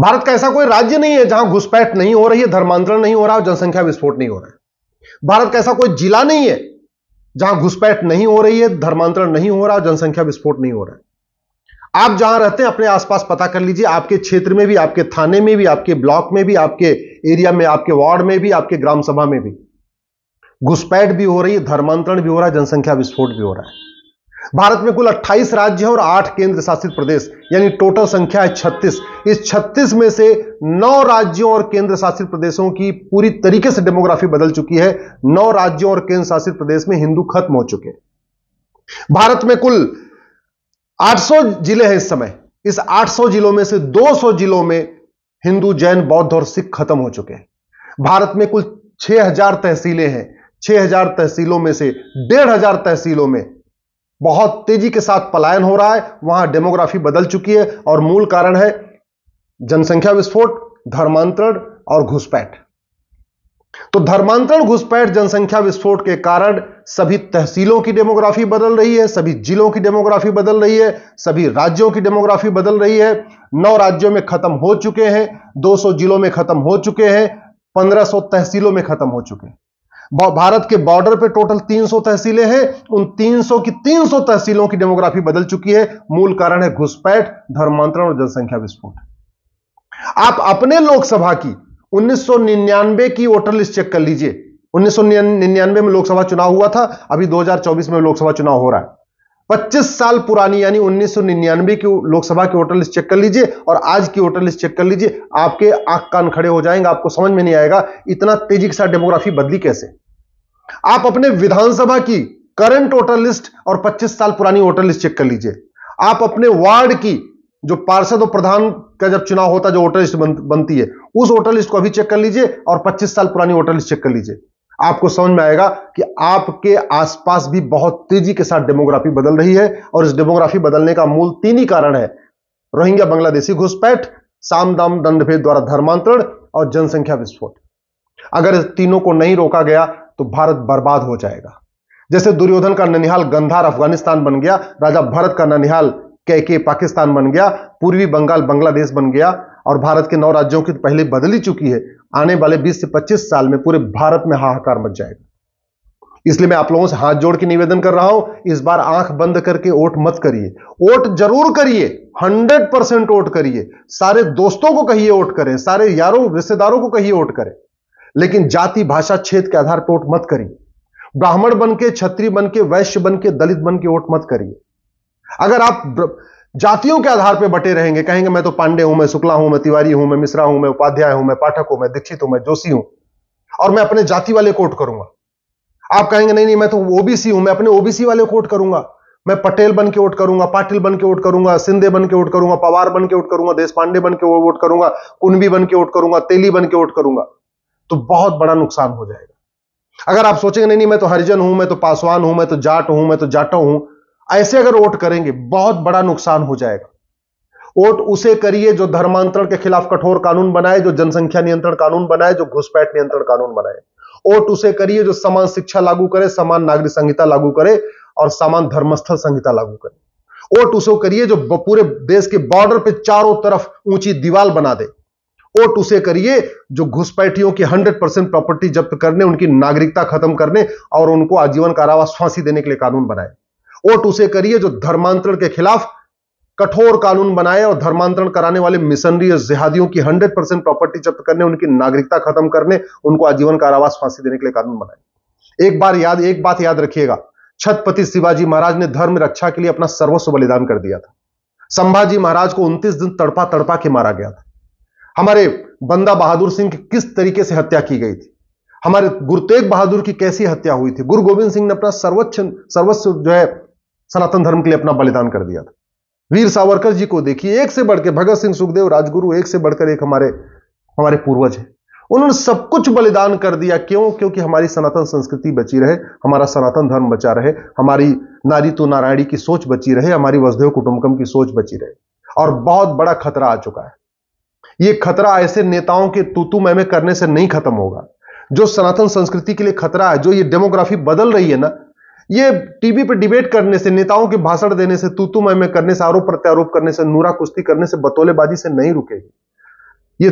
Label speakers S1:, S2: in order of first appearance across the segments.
S1: भारत का ऐसा कोई राज्य नहीं है जहां घुसपैठ नहीं हो रही है धर्मांतरण नहीं हो रहा है जनसंख्या विस्फोट नहीं हो रहा है भारत का ऐसा कोई जिला नहीं है जहां घुसपैठ नहीं हो रही है धर्मांतरण नहीं हो रहा जनसंख्या विस्फोट नहीं हो रहा है आप जहां रहते हैं अपने आसपास पता कर लीजिए आपके क्षेत्र में भी आपके थाने में भी आपके ब्लॉक में भी आपके एरिया में आपके वार्ड में भी आपके ग्राम सभा में भी घुसपैठ भी हो रही है धर्मांतरण भी हो रहा है जनसंख्या विस्फोट भी हो रहा है भारत में कुल 28 राज्य हैं और 8 केंद्र शासित प्रदेश यानी टोटल संख्या है 36 इस 36 में से 9 राज्यों और केंद्र शासित प्रदेशों की पूरी तरीके से डेमोग्राफी बदल चुकी है 9 राज्यों और केंद्र शासित प्रदेश में हिंदू खत्म हो चुके हैं भारत में कुल 800 जिले हैं इस समय इस 800 जिलों में से 200 जिलों में हिंदू जैन बौद्ध और सिख खत्म हो चुके हैं भारत में कुल 6000 तहसीलें हैं 6000 तहसीलों में से हजार तहसीलों में बहुत तेजी के साथ पलायन हो रहा है वहां डेमोग्राफी बदल चुकी है और मूल कारण है जनसंख्या विस्फोट धर्मांतरण और घुसपैठ तो धर्मांतरण घुसपैठ जनसंख्या विस्फोट के कारण सभी तहसीलों की डेमोग्राफी बदल रही है सभी जिलों की डेमोग्राफी बदल रही है सभी राज्यों की डेमोग्राफी बदल रही है नौ राज्यों में खत्म हो चुके हैं 200 जिलों में खत्म हो चुके हैं 1500 तहसीलों में खत्म हो चुके हैं भारत के बॉर्डर पे टोटल 300 तहसीलें हैं उन 300 की 300 तहसीलों की डेमोग्राफी बदल चुकी है मूल कारण है घुसपैठ धर्मांतरण और जनसंख्या विस्फोट आप अपने लोकसभा की 1999 की वोटर लिस्ट चेक कर लीजिए 1999 में लोकसभा चुनाव हुआ था अभी 2024 में लोकसभा चुनाव हो रहा है 25 साल पुरानी यानी उन्नीस की लोकसभा की वोटर लिस्ट चेक कर लीजिए और आज की वोटर लिस्ट चेक कर लीजिए आपके आंख कान खड़े हो जाएंगे आपको समझ में नहीं आएगा इतना तेजी के साथ डेमोग्राफी बदली कैसे आप अपने विधानसभा की करंट वोटर लिस्ट और 25 साल पुरानी वोटर लिस्ट चेक कर लीजिए आप अपने वार्ड की जो पार्षद और प्रधान का जब चुनाव होता है जो वोटर लिस्ट बनती है उस वोटर लिस्ट को अभी चेक कर लीजिए और 25 साल पुरानी वोटर लिस्ट चेक कर लीजिए आपको समझ में आएगा कि आपके आसपास भी बहुत तेजी के साथ डेमोग्राफी बदल रही है और इस डेमोग्राफी बदलने का मूल तीन ही कारण है रोहिंग्या बांग्लादेशी घुसपैठ साम दाम दंडभेद द्वारा धर्मांतरण और जनसंख्या विस्फोट अगर तीनों को नहीं रोका गया तो भारत बर्बाद हो जाएगा जैसे दुर्योधन का ननिहाल गंधार अफगानिस्तान बन गया राजा भरत का ननिहाल कैके पाकिस्तान बन गया पूर्वी बंगाल बांग्लादेश बन गया और भारत के नौ राज्यों की पहले बदली चुकी है आने वाले 20 से 25 साल में पूरे भारत में हाहाकार मच जाएगा इसलिए मैं आप लोगों से हाथ जोड़ के निवेदन कर रहा हूं इस बार आंख बंद करके वोट मत करिए वोट जरूर करिए 100 परसेंट वोट करिए सारे दोस्तों को कहिए वोट करें सारे यारों रिश्तेदारों को कहिए वोट करें लेकिन जाति भाषा छेद के आधार पर वोट मत करिए ब्राह्मण बन के छत्री बन के वैश्य बन के दलित बन के वोट मत करिए अगर आप जातियों के आधार पर बटे रहेंगे कहेंगे मैं तो पांडे हूं मैं शुक्ला हूं मैं तिवारी हूं मैं मिश्रा हूं मैं उपाध्याय हूं मैं पाठक हूं मैं दीक्षित हूं मैं जोशी हूं और मैं अपने जाति वाले कोट करूंगा आप कहेंगे नहीं नहीं मैं तो ओबीसी हूं मैं अपने ओबीसी वाले कोट करूंगा मैं पटेल बन के वोट करूंगा पाटिल बन के वोट करूंगा सिंधे बन के वोट करूंगा पवार बन के वोट करूंगा देश पांडे बन के वोट करूंगा कुनबी बन के वोट करूंगा तेली बन के वोट करूंगा तो बहुत बड़ा नुकसान हो जाएगा अगर आप सोचेंगे नहीं नहीं मैं तो हरिजन हूं मैं तो पासवान हूं मैं तो जाट हूं मैं तो जाटो हूं ऐसे अगर वोट करेंगे बहुत बड़ा नुकसान हो जाएगा वोट उसे करिए जो धर्मांतरण के खिलाफ कठोर कानून बनाए जो जनसंख्या नियंत्रण कानून बनाए जो घुसपैठ नियंत्रण कानून बनाए वोट उसे करिए जो समान शिक्षा लागू करे समान नागरिक संहिता लागू करे और समान धर्मस्थल संहिता लागू करे वोट उसे करिए जो पूरे देश के बॉर्डर पे चारों तरफ ऊंची दीवार बना दे वोट उसे करिए जो घुसपैठियों की 100 परसेंट प्रॉपर्टी जब्त करने उनकी नागरिकता खत्म करने और उनको आजीवन कारावास फांसी देने के लिए कानून बनाए वोट उसे करिए जो धर्मांतरण के खिलाफ कठोर कानून बनाए और धर्मांतरण कराने वाले मिशनरी और जिहादियों की 100 परसेंट प्रॉपर्टी जब्त करने उनकी नागरिकता खत्म करने उनको आजीवन कारावास फांसी देने के लिए कानून बनाए एक बार याद एक बात याद रखिएगा छत्रपति शिवाजी महाराज ने धर्म रक्षा के लिए अपना सर्वस्व बलिदान कर दिया था संभाजी महाराज को उनतीस दिन तड़पा तड़पा के मारा गया था हमारे बंदा बहादुर सिंह की किस तरीके से हत्या की गई थी हमारे गुरु तेग बहादुर की कैसी हत्या हुई थी गुरु गोविंद सिंह ने अपना सर्वोच्च सर्वस्व जो है सनातन धर्म के लिए अपना बलिदान कर दिया था वीर सावरकर जी को देखिए एक से बढ़कर भगत सिंह सुखदेव राजगुरु एक से बढ़कर एक हमारे हमारे पूर्वज हैं उन्होंने सब कुछ बलिदान कर दिया क्यों क्योंकि हमारी सनातन संस्कृति बची रहे हमारा सनातन धर्म बचा रहे हमारी नारी तो नारायणी की सोच बची रहे हमारी वसुदेव कुटुंबकम की सोच बची रहे और बहुत बड़ा खतरा आ चुका है ये खतरा ऐसे नेताओं के तूतु मैं करने से नहीं खत्म होगा जो सनातन संस्कृति के लिए खतरा है जो ये डेमोग्राफी बदल रही है ना ये टीवी पर डिबेट करने से नेताओं के भाषण देने से तू तू मैं करने से आरोप प्रत्यारोप करने से नूरा कुश्ती करने से बतौलेबाजी से नहीं रुकेगी ये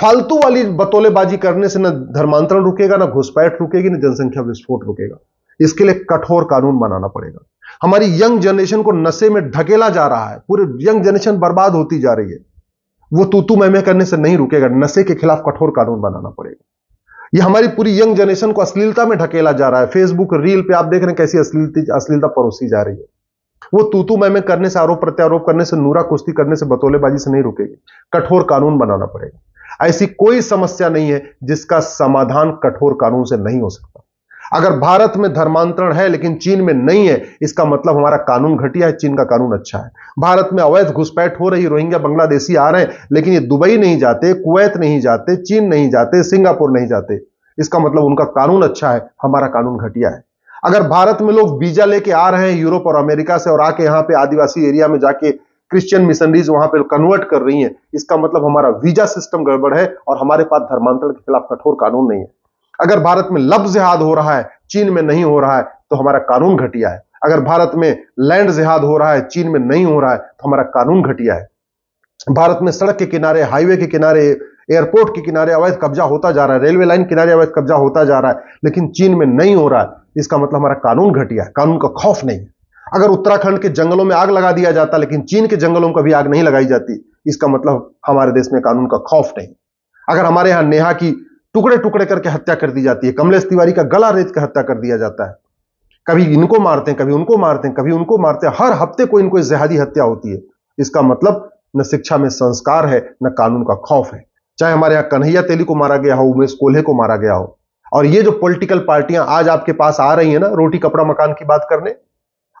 S1: फालतू वाली बतौलेबाजी करने से ना धर्मांतरण रुकेगा ना घुसपैठ रुकेगी ना जनसंख्या विस्फोट रुकेगा इसके लिए कठोर कानून बनाना पड़ेगा हमारी यंग जनरेशन को नशे में ढकेला जा रहा है पूरे यंग जनरेशन बर्बाद होती जा रही है वो तूतू मैं करने से नहीं रुकेगा नशे के खिलाफ कठोर कानून बनाना पड़ेगा ये हमारी पूरी यंग जनरेशन को अश्लीलता में ढकेला जा रहा है फेसबुक रील पे आप देख रहे हैं कैसी अश्लीलता अश्लीलता परोसी जा रही है वो तू तू मैं करने से आरोप प्रत्यारोप करने से नूरा कुश्ती करने से बतौलेबाजी से नहीं रुकेगी कठोर कानून बनाना पड़ेगा ऐसी कोई समस्या नहीं है जिसका समाधान कठोर कानून से नहीं हो सकता अगर भारत में धर्मांतरण है लेकिन चीन में नहीं है इसका मतलब हमारा कानून घटिया है चीन का कानून अच्छा है भारत में अवैध घुसपैठ हो रही रोहिंग्या बांग्लादेशी आ रहे हैं लेकिन ये दुबई नहीं जाते कुवैत नहीं जाते चीन नहीं जाते सिंगापुर नहीं जाते इसका मतलब उनका कानून अच्छा है हमारा कानून घटिया है अगर भारत में लोग वीजा लेके आ रहे हैं यूरोप और अमेरिका से और आके यहाँ पे आदिवासी एरिया में जाके क्रिश्चियन मिशनरीज वहां पे कन्वर्ट कर रही हैं इसका मतलब हमारा वीजा सिस्टम गड़बड़ है और हमारे पास धर्मांतरण के खिलाफ कठोर कानून नहीं है अगर भारत में लफ्ज जिहाद हो रहा है चीन में नहीं हो रहा है तो हमारा कानून घटिया है अगर भारत में लैंड जिहाद हो रहा है चीन में नहीं हो रहा है तो हमारा कानून घटिया है भारत में सड़क के किनारे हाईवे के किनारे एयरपोर्ट के किनारे अवैध कब्जा होता जा रहा है रेलवे लाइन किनारे अवैध कब्जा होता जा रहा है लेकिन चीन में नहीं हो रहा है इसका मतलब हमारा कानून घटिया है कानून का खौफ नहीं है अगर उत्तराखंड के जंगलों में आग लगा दिया जाता लेकिन चीन के जंगलों में कभी आग नहीं लगाई जाती इसका मतलब हमारे देश में कानून का खौफ नहीं अगर हमारे यहाँ नेहा की टुकड़े टुकड़े करके हत्या कर दी जाती है कमलेश तिवारी का गला रेत के हत्या कर दिया जाता है कभी इनको मारते हैं कभी उनको मारते हैं कभी उनको मारते हैं हर हफ्ते कोई इनको जहादी हत्या होती है इसका मतलब न शिक्षा में संस्कार है न कानून का खौफ है चाहे हमारे यहाँ कन्हैया तेली को मारा गया हो उमेश कोल्हे को मारा गया हो और ये जो पॉलिटिकल पार्टियां आज आपके पास आ रही है ना रोटी कपड़ा मकान की बात करने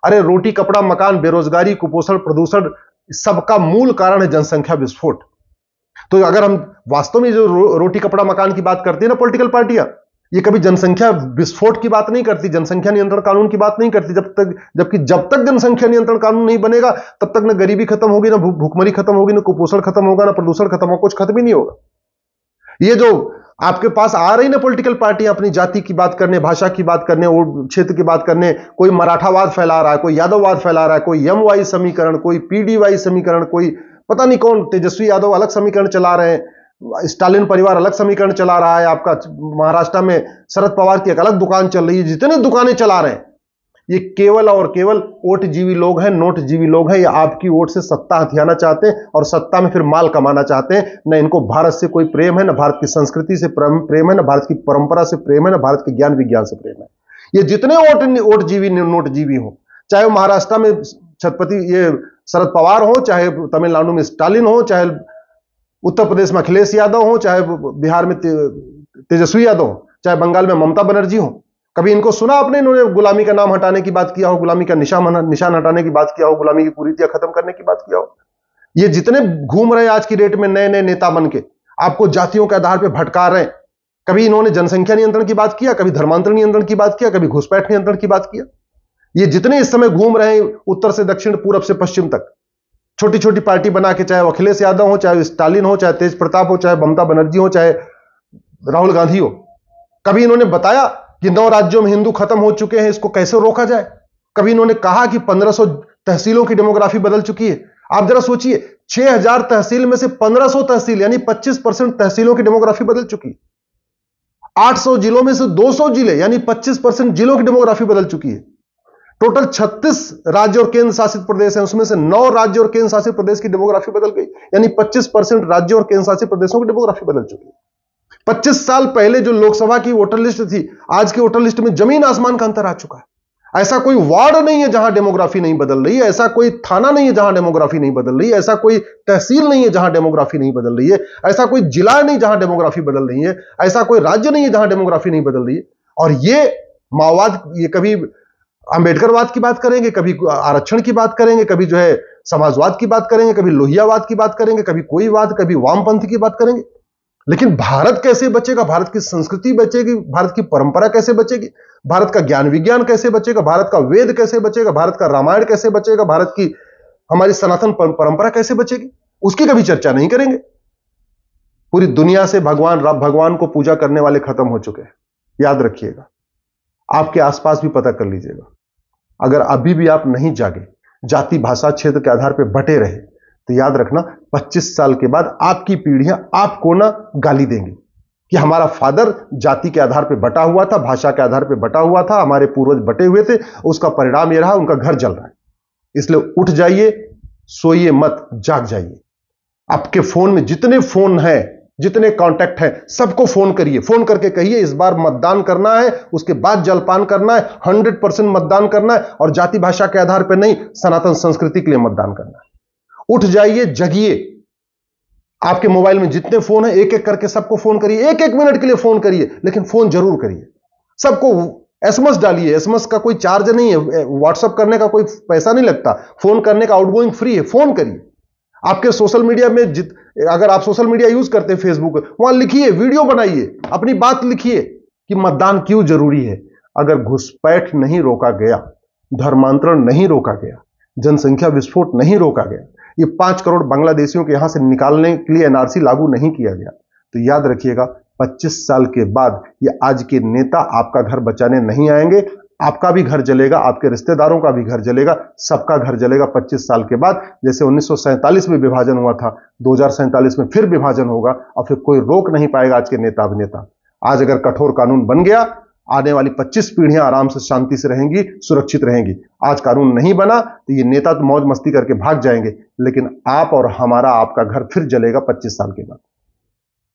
S1: अरे रोटी कपड़ा मकान बेरोजगारी कुपोषण प्रदूषण सबका मूल कारण है जनसंख्या विस्फोट तो अगर हम वास्तव में जो रो, रोटी कपड़ा मकान की बात करते हैं ना पॉलिटिकल पार्टियां ये कभी जनसंख्या विस्फोट की बात नहीं करती जनसंख्या नियंत्रण कानून की बात नहीं करती जब तक जबकि जब तक जनसंख्या नियंत्रण कानून नहीं बनेगा तब तक ना गरीबी खत्म होगी ना भूखमरी खत्म होगी ना कुपोषण खत्म होगा ना प्रदूषण खत्म होगा कुछ खत्म ही नहीं होगा ये जो आपके पास आ रही ना पोलिटिकल पार्टियां अपनी जाति की बात करने भाषा की बात करने क्षेत्र की बात करने कोई मराठावाद फैला रहा है कोई यादववाद फैला रहा है कोई यम वाई समीकरण कोई पीडी वाई समीकरण कोई पता नहीं कौन तेजस्वी यादव अलग समीकरण चला रहे हैं स्टालिन परिवार अलग समीकरण चला रहा है आपका महाराष्ट्र में शरद पवार की एक अलग दुकान चल रही है जितने दुकानें चला रहे हैं ये केवल और केवल वोट जीवी लोग हैं नोट जीवी लोग हैं ये आपकी वोट से सत्ता हथियाना चाहते हैं और सत्ता में फिर माल कमाना चाहते हैं न इनको भारत से कोई प्रेम है न भारत की संस्कृति से प्रेम है न भारत की परंपरा से प्रेम है न भारत के ज्ञान विज्ञान से प्रेम है ये जितने वोट वोट जीवी नोट जीवी हो चाहे महाराष्ट्र में छत्रपति ये शरद पवार हो चाहे तमिलनाडु में स्टालिन हो चाहे उत्तर प्रदेश में अखिलेश यादव हो चाहे बिहार में ते, तेजस्वी यादव हो चाहे बंगाल में ममता बनर्जी हो कभी इनको सुना आपने इन्होंने गुलामी का नाम हटाने की बात किया हो गुलामी का निशान निशान हटाने की बात किया हो गुलामी की पूरी खत्म करने की बात किया हो ये जितने घूम रहे आज की डेट में नए नए नेता बन के आपको जातियों के आधार पर भटका रहे हैं कभी इन्होंने जनसंख्या नियंत्रण की बात किया कभी धर्मांतरण नियंत्रण की बात किया कभी घुसपैठ नियंत्रण की बात किया ये जितने इस समय घूम रहे हैं उत्तर से दक्षिण पूरब से पश्चिम तक छोटी छोटी पार्टी बना के चाहे अखिलेश यादव हो चाहे स्टालिन हो चाहे तेज प्रताप हो चाहे ममता बनर्जी हो चाहे राहुल गांधी हो कभी इन्होंने बताया कि नौ राज्यों में हिंदू खत्म हो चुके हैं इसको कैसे रोका जाए कभी इन्होंने कहा कि 1500 तहसीलों की डेमोग्राफी बदल चुकी है आप जरा सोचिए 6000 तहसील में से 1500 तहसील यानी 25 परसेंट तहसीलों की डेमोग्राफी बदल चुकी है 800 जिलों में से 200 जिले यानी 25 परसेंट जिलों की डेमोग्राफी बदल चुकी है टोटल 36 राज्य और केंद्र शासित प्रदेश हैं उसमें से नौ राज्य और केंद्र शासित प्रदेश की डेमोग्राफी बदल गई यानी 25 परसेंट राज्य और केंद्र शासित प्रदेशों की डेमोग्राफी बदल चुकी है 25 साल पहले जो लोकसभा की वोटर लिस्ट थी आज की वोटर लिस्ट में जमीन आसमान का अंतर आ चुका है ऐसा कोई वार्ड नहीं है जहां डेमोग्राफी नहीं बदल रही है ऐसा कोई थाना नहीं है जहां डेमोग्राफी नहीं बदल रही है ऐसा कोई तहसील नहीं है जहां डेमोग्राफी नहीं बदल रही है ऐसा कोई जिला नहीं जहां डेमोग्राफी बदल रही है ऐसा कोई राज्य नहीं है जहां डेमोग्राफी नहीं बदल रही है और ये माओवाद ये कभी अम्बेडकरवाद की बात करेंगे कभी आरक्षण की बात करेंगे कभी जो है समाजवाद की बात करेंगे कभी लोहियावाद की बात करेंगे कभी कोई वाद कभी वामपंथ की बात करेंगे लेकिन भारत कैसे बचेगा भारत की संस्कृति बचेगी भारत की परंपरा कैसे बचेगी भारत का ज्ञान विज्ञान कैसे बचेगा भारत का वेद कैसे बचेगा भारत का रामायण कैसे बचेगा भारत की हमारी सनातन परंपरा कैसे बचेगी उसकी कभी चर्चा नहीं करेंगे पूरी दुनिया से भगवान राम भगवान को पूजा करने वाले खत्म हो चुके हैं याद रखिएगा आपके आसपास भी पता कर लीजिएगा अगर अभी भी आप नहीं जागे जाति भाषा क्षेत्र के आधार पर बटे रहे तो याद रखना 25 साल के बाद आपकी पीढ़ियां आपको ना गाली देंगी कि हमारा फादर जाति के आधार पर बटा हुआ था भाषा के आधार पर बटा हुआ था हमारे पूर्वज बटे हुए थे उसका परिणाम यह रहा उनका घर जल रहा है इसलिए उठ जाइए सोइए मत जाग जाइए आपके फोन में जितने फोन हैं जितने कांटेक्ट हैं सबको फोन करिए फोन करके कहिए इस बार मतदान करना है उसके बाद जलपान करना है हंड्रेड परसेंट मतदान करना है और जाति भाषा के आधार पर नहीं सनातन संस्कृति के लिए मतदान करना है उठ जाइए जगिए आपके मोबाइल में जितने फोन है एक एक करके सबको फोन करिए एक एक मिनट के लिए फोन करिए लेकिन फोन जरूर करिए सबको एसएमएस डालिए एसएमएस का कोई चार्ज नहीं है व्हाट्सअप करने का कोई पैसा नहीं लगता फोन करने का आउटगोइंग फ्री है फोन करिए आपके सोशल मीडिया में जित अगर आप सोशल मीडिया यूज करते हैं फेसबुक वहां लिखिए वीडियो बनाइए अपनी बात लिखिए कि मतदान क्यों जरूरी है अगर घुसपैठ नहीं रोका गया धर्मांतरण नहीं रोका गया जनसंख्या विस्फोट नहीं रोका गया ये पांच करोड़ बांग्लादेशियों के यहां से निकालने के लिए एनआरसी लागू नहीं किया गया तो याद रखिएगा 25 साल के बाद ये आज के नेता आपका घर बचाने नहीं आएंगे आपका भी घर जलेगा आपके रिश्तेदारों का भी घर जलेगा सबका घर जलेगा 25 साल के बाद जैसे उन्नीस में विभाजन हुआ था दो में फिर विभाजन होगा और फिर कोई रोक नहीं पाएगा आज के नेता अभिनेता आज अगर कठोर कानून बन गया आने वाली 25 पीढ़ियां आराम से शांति से रहेंगी सुरक्षित रहेंगी आज कानून नहीं बना तो ये नेता तो मौज मस्ती करके भाग जाएंगे लेकिन आप और हमारा आपका घर फिर जलेगा 25 साल के बाद